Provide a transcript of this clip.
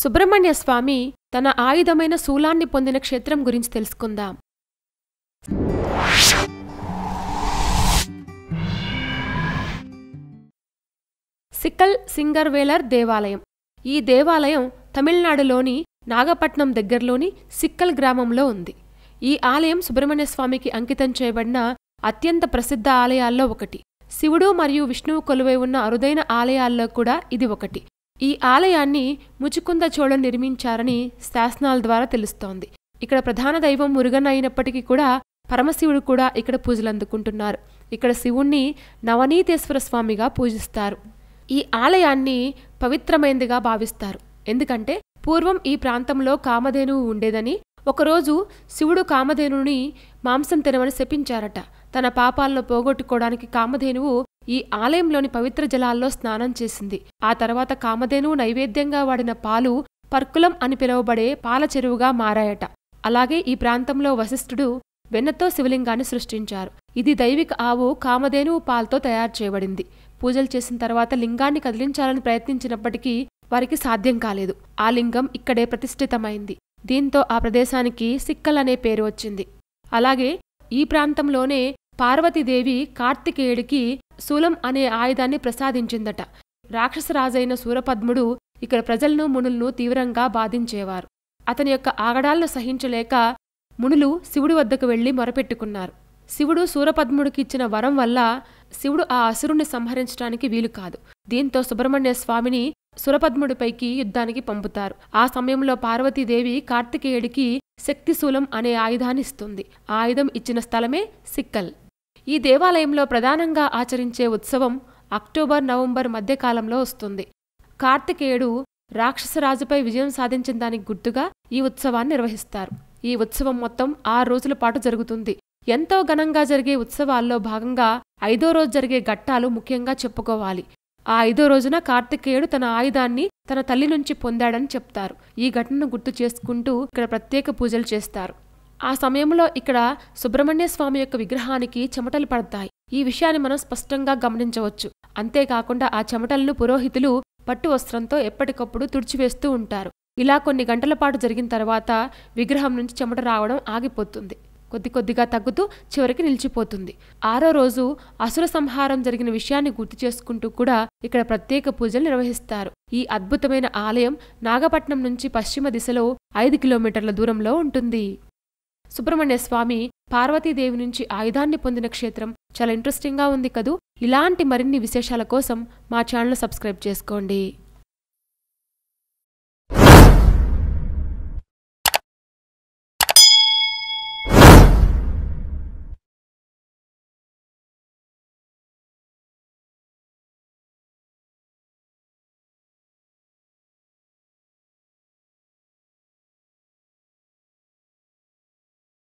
సుబ్రహ్మణ్య స్వామి తన ఆయుధమైన శూలాన్ని పొందిన క్షేత్రం గురించి తెలుసుకుందాం సిక్కల్ సింగర్వేలర్ దేవాలయం ఈ దేవాలయం తమిళనాడులోని నాగపట్నం దగ్గరలోని సిక్కల్ గ్రామంలో ఉంది ఈ ఆలయం సుబ్రహ్మణ్య స్వామికి అంకితం చేయబడిన అత్యంత ప్రసిద్ధ ఆలయాల్లో ఒకటి శివుడు మరియు విష్ణువు కొలువై ఉన్న అరుదైన ఆలయాల్లో కూడా ఇది ఒకటి ఈ ఆలయాన్ని ముచుకుంద చోళ నిర్మించారని శాసనాల ద్వారా తెలుస్తోంది ఇక్కడ ప్రధాన దైవం మురుగన్ అయినప్పటికీ కూడా పరమశివుడు కూడా ఇక్కడ పూజలు అందుకుంటున్నారు ఇక్కడ శివుణ్ణి నవనీతేశ్వర స్వామిగా పూజిస్తారు ఈ ఆలయాన్ని పవిత్రమైనదిగా భావిస్తారు ఎందుకంటే పూర్వం ఈ ప్రాంతంలో కామధేనువు ఉండేదని ఒకరోజు శివుడు కామధేనుని మాంసం తినమని శపించారట తన పాపాలను పోగొట్టుకోవడానికి కామధేనువు ఈ ఆలయంలోని పవిత్ర జలాల్లో స్నానం చేసింది ఆ తర్వాత కామధేను నైవేద్యంగా వాడిన పాలు పర్కులం అని పిలువబడే పాల చెరువుగా మారాయట అలాగే ఈ ప్రాంతంలో వశిష్ఠుడు వెన్నతో శివలింగాన్ని సృష్టించారు ఇది దైవిక ఆవు కామధేనువు పాలతో తయారు చేయబడింది పూజలు చేసిన తర్వాత లింగాన్ని కదిలించాలని ప్రయత్నించినప్పటికీ వారికి సాధ్యం కాలేదు ఆ లింగం ఇక్కడే ప్రతిష్ఠితమైంది దీంతో ఆ ప్రదేశానికి సిక్కల్ అనే పేరు వచ్చింది అలాగే ఈ ప్రాంతంలోనే పార్వతీదేవి కార్తికేయుడికి శూలం అనే ఆయుధాన్ని ప్రసాదించిందట రాక్షసరాజైన సూరపద్ముడు ఇక్కడ ప్రజలను మునులను తీవ్రంగా బాధించేవారు అతని యొక్క ఆగడాలను సహించలేక మునులు శివుడి వద్దకు వెళ్లి మొరపెట్టుకున్నారు శివుడు సూరపద్ముడికి ఇచ్చిన వరం వల్ల శివుడు ఆ అసురుణ్ణి సంహరించడానికి వీలు కాదు దీంతో సుబ్రహ్మణ్య స్వామిని సురపద్ముడిపైకి యుద్ధానికి పంపుతారు ఆ సమయంలో పార్వతీదేవి కార్తికేయుడికి శక్తిశూలం అనే ఆయుధాన్ని ఇస్తుంది ఆయుధం ఇచ్చిన స్థలమే సిక్కల్ ఈ దేవాలయంలో ప్రధానంగా ఆచరించే ఉత్సవం అక్టోబర్ నవంబర్ మధ్యకాలంలో వస్తుంది కార్తికేయుడు రాక్షసరాజుపై విజయం సాధించిన దానికి గుర్తుగా ఈ ఉత్సవాన్ని నిర్వహిస్తారు ఈ ఉత్సవం మొత్తం ఆరు రోజుల పాటు జరుగుతుంది ఎంతో ఘనంగా జరిగే ఉత్సవాల్లో భాగంగా ఐదో రోజు జరిగే ఘట్టాలు ముఖ్యంగా చెప్పుకోవాలి ఆ ఐదో రోజున కార్తికేయుడు తన ఆయుధాన్ని తన తల్లి నుంచి పొందాడని చెప్తారు ఈ ఘటనను గుర్తు చేసుకుంటూ ఇక్కడ ప్రత్యేక పూజలు చేస్తారు ఆ సమయంలో ఇక్కడ సుబ్రహ్మణ్య స్వామి యొక్క విగ్రహానికి చెమటలు పడతాయి ఈ విషయాన్ని మనం స్పష్టంగా గమనించవచ్చు అంతేకాకుండా ఆ చెమటలను పురోహితులు పట్టు వస్త్రంతో ఎప్పటికప్పుడు తుడిచివేస్తూ ఉంటారు ఇలా కొన్ని గంటల పాటు జరిగిన తర్వాత విగ్రహం నుంచి చెమట రావడం ఆగిపోతుంది కొద్ది కొద్దిగా తగ్గుతూ చివరికి నిలిచిపోతుంది ఆరో రోజు అసుర సంహారం జరిగిన విషయాన్ని గుర్తు చేసుకుంటూ కూడా ఇక్కడ ప్రత్యేక పూజలు నిర్వహిస్తారు ఈ అద్భుతమైన ఆలయం నాగపట్నం నుంచి పశ్చిమ దిశలో ఐదు కిలోమీటర్ల దూరంలో ఉంటుంది సుబ్రహ్మణ్య స్వామి పార్వతీదేవి నుంచి ఆయుధాన్ని పొందిన క్షేత్రం చాలా ఇంట్రెస్టింగ్గా ఉంది కదూ ఇలాంటి మరిన్ని విశేషాల కోసం మా ఛానల్ సబ్స్క్రైబ్ చేసుకోండి